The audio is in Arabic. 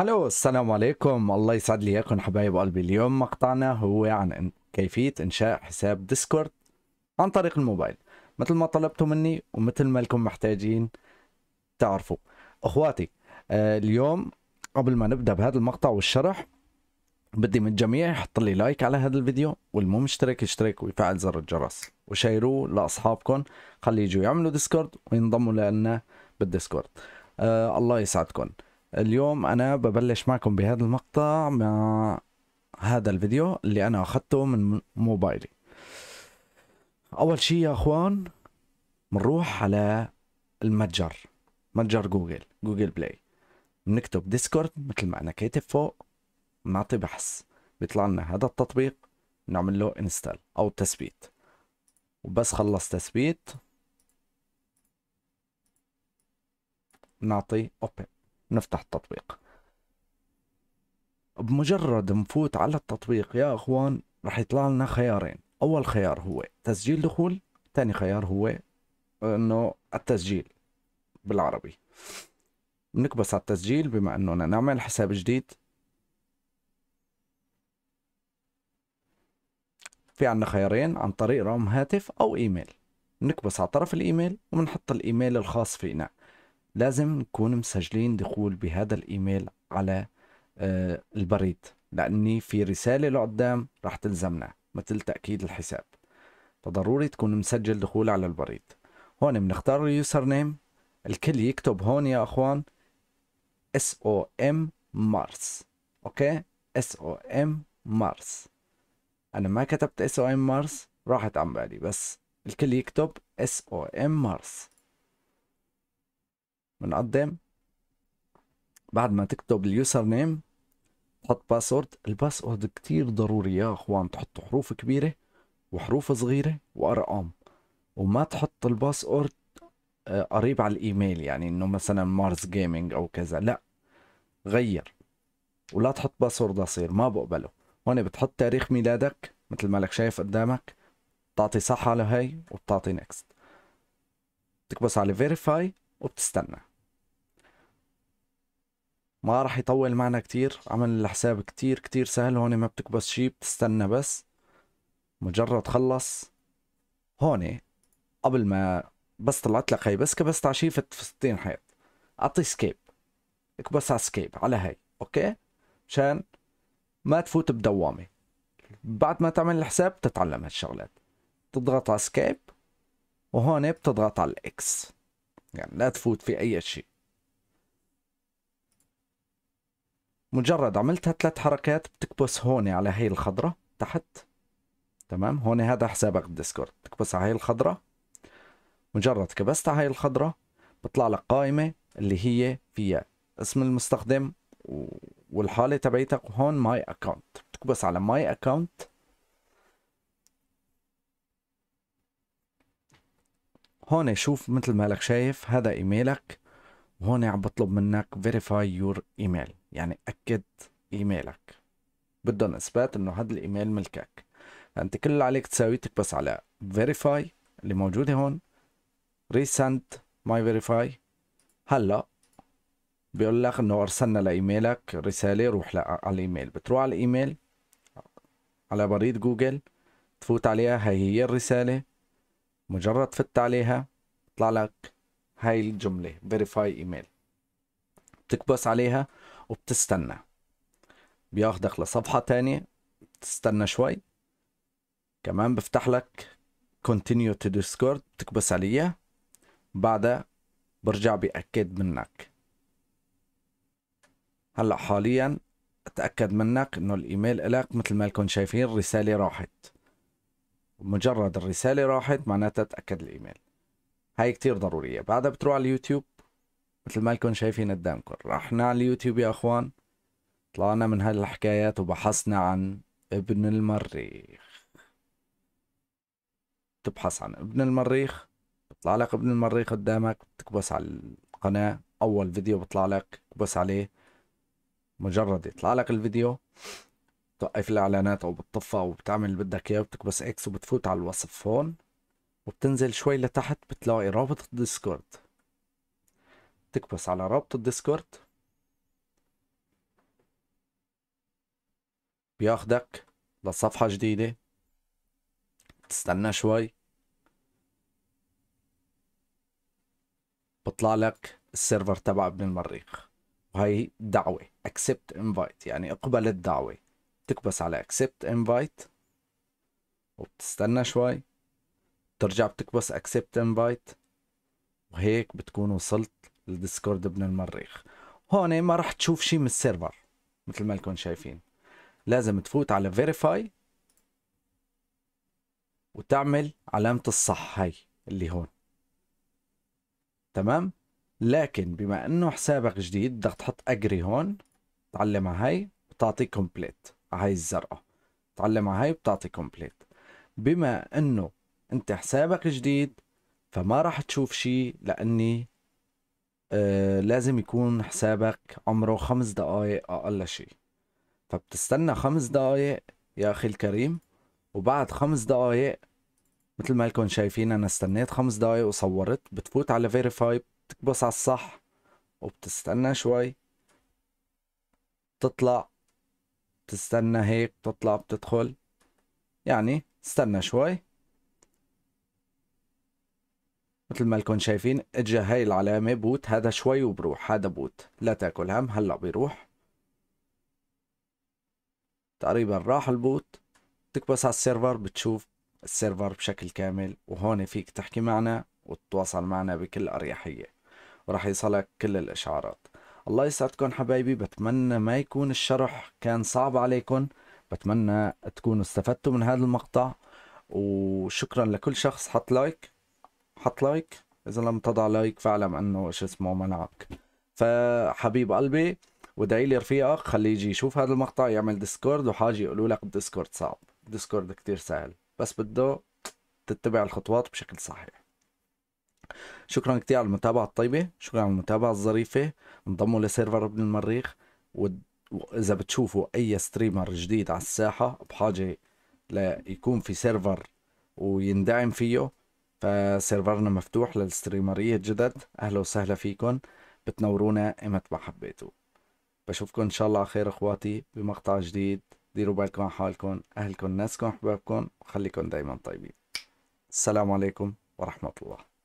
هلو السلام عليكم الله يسعد لي اياكم حبايب قلبي اليوم مقطعنا هو عن كيفية انشاء حساب ديسكورد عن طريق الموبايل مثل ما طلبتوا مني ومثل ما لكم محتاجين تعرفوا اخواتي آه اليوم قبل ما نبدأ بهذا المقطع والشرح بدي من الجميع يحط لي لايك على هذا الفيديو والمو مشترك يشترك ويفعل زر الجرس وشيروه لاصحابكم خلي يجوا يعملوا ديسكورد وينضموا لنا بالديسكورد آه الله يسعدكم اليوم انا ببلش معكم بهذا المقطع مع هذا الفيديو اللي انا اخذته من موبايلي اول شيء يا اخوان بنروح على المتجر متجر جوجل جوجل بلاي بنكتب ديسكورد مثل ما انا كاتب فوق بنعطي بحث بيطلع لنا هذا التطبيق بنعمل له انستال او تثبيت وبس خلص تثبيت نعطي اوبن نفتح التطبيق بمجرد نفوت على التطبيق يا اخوان رح يطلع لنا خيارين اول خيار هو تسجيل دخول ثاني خيار هو انه التسجيل بالعربي بنكبس على التسجيل بما اننا نعمل حساب جديد في عنا خيارين عن طريق رقم هاتف او ايميل بنكبس على طرف الايميل وبنحط الايميل الخاص فينا لازم نكون مسجلين دخول بهذا الايميل على آه، البريد لاني في رساله لقدام راح تلزمنا مثل تاكيد الحساب فضروري تكون مسجل دخول على البريد هون بنختار اليوزر نيم الكل يكتب هون يا اخوان اس او ام مارس اوكي اس او ام مارس انا ما كتبت اس او ام مارس راحت عن بالي بس الكل يكتب اس او ام مارس من قدام بعد ما تكتب اليوزر نيم تحط باسورد الباسورد كتير ضروري يا اخوان تحط حروف كبيرة وحروف صغيرة وارقام وما تحط الباسورد آه، قريب على الايميل يعني انه مثلا مارس جيمنج او كذا لا غير ولا تحط باسورد قصير ما بقبله هون بتحط تاريخ ميلادك مثل ما لك شايف قدامك بتعطي صح على هاي وبتعطي نكست بتكبس على فيريفاي وبتستنى ما راح يطول معنا كتير عمل الحساب كتير كتير سهل هون ما بتكبس شي بتستنى بس مجرد خلص هون قبل ما بس طلعت لك هي بس كبست على شي فستين حيط اعطي سكيب اكبس على سكيب على هي اوكي مشان ما تفوت بدوامه بعد ما تعمل الحساب تتعلم هالشغلات تضغط على سكيب وهون بتضغط على الاكس يعني لا تفوت في اي شيء مجرد عملتها ثلاث حركات بتكبس هون على هي الخضرة تحت تمام هون هذا حسابك بالديسكورد بتكبس على هي الخضرة مجرد كبست على هي الخضرة بطلع لك قائمة اللي هي فيها اسم المستخدم والحالة تبعيتك وهون ماي اكونت بتكبس على ماي اكونت هون شوف مثل ما لك شايف هذا ايميلك وهون عم بطلب منك verify your email يعني أكد إيميلك بدهم إثبات إنه هذا الإيميل ملكك فأنت كل اللي عليك تساوي تكبس على verify اللي موجودة هون resend my verify هلا بيقول لك إنه أرسلنا لإيميلك رسالة روح على الإيميل بتروح على الإيميل على بريد جوجل تفوت عليها هي هي الرسالة مجرد فت عليها طلع لك هاي الجملة verify email بتكبس عليها وبتستنى بياخدك لصفحة تانية بتستنى شوي كمان بفتح لك continue to discord بتكبس عليها بعدها برجع بأكد منك هلا حاليا اتأكد منك انه الايميل الك مثل ما لكم شايفين الرسالة راحت مجرد الرسالة راحت معناتها تأكد الايميل هاي كتير ضرورية بعدها بتروح على اليوتيوب مثل ما لكم شايفين قدامكم رحنا على اليوتيوب يا اخوان طلعنا من هالحكايات وبحثنا عن ابن المريخ تبحث عن ابن المريخ بطلع لك ابن المريخ قدامك بتكبس على القناة أول فيديو بطلع لك بتكبس عليه مجرد يطلع لك الفيديو بتوقف الإعلانات أو بتطفى أو بتعمل اللي بدك إياه بتكبس إكس وبتفوت على الوصف هون وبتنزل شوي لتحت بتلاقي رابط الديسكورد تكبس على رابط الديسكورد بياخدك لصفحة جديدة تستنى شوي بطلع لك السيرفر تبع ابن المريخ وهي دعوة accept invite يعني اقبل الدعوة تكبس على accept invite وبتستنى شوي ترجع بتكبس اكسبت انفايت وهيك بتكون وصلت للديسكورد ابن المريخ هون ما راح تشوف شيء من السيرفر مثل ما لكم شايفين لازم تفوت على فيريفاي وتعمل علامة الصح هاي اللي هون تمام لكن بما انه حسابك جديد بدك تحط اجري هون تعلم على هاي بتعطي كومبليت على هاي الزرقاء تعلم على هاي بتعطي كومبليت بما انه انت حسابك جديد فما راح تشوف شيء لاني آه لازم يكون حسابك عمره خمس دقايق اقل شيء فبتستنى خمس دقايق يا اخي الكريم وبعد خمس دقايق مثل ما لكم شايفين انا استنيت خمس دقايق وصورت بتفوت على فيريفاي بتكبس على الصح وبتستنى شوي بتطلع بتستنى هيك بتطلع بتدخل يعني استنى شوي مثل ما لكم شايفين اجى هاي العلامة بوت هذا شوي وبروح هذا بوت لا تاكل هم هلا بيروح تقريبا راح البوت تكبس على السيرفر بتشوف السيرفر بشكل كامل وهون فيك تحكي معنا وتتواصل معنا بكل أريحية وراح يصلك كل الإشعارات الله يسعدكم حبايبي بتمنى ما يكون الشرح كان صعب عليكم بتمنى تكونوا استفدتوا من هذا المقطع وشكرا لكل شخص حط لايك حط لايك اذا لم تضع لايك فاعلم انه شو اسمه منعك فحبيب قلبي وادعي لي رفيقك خليه يجي يشوف هذا المقطع يعمل ديسكورد وحاجه يقولوا لك الديسكورد صعب الديسكورد كتير سهل بس بده تتبع الخطوات بشكل صحيح شكرا كتير على المتابعة الطيبة شكرا على المتابعة الظريفة انضموا لسيرفر ابن المريخ وإذا بتشوفوا أي ستريمر جديد على الساحة بحاجة ليكون في سيرفر ويندعم فيه فسيرفرنا مفتوح للستريمرية الجدد أهلا وسهلا فيكن بتنورونا إمت ما حبيتوا بشوفكن إن شاء الله على خير إخواتي بمقطع جديد ديروا بالكم على حالكم أهلكم ناسكم أحبابكم وخليكم دايما طيبين السلام عليكم ورحمة الله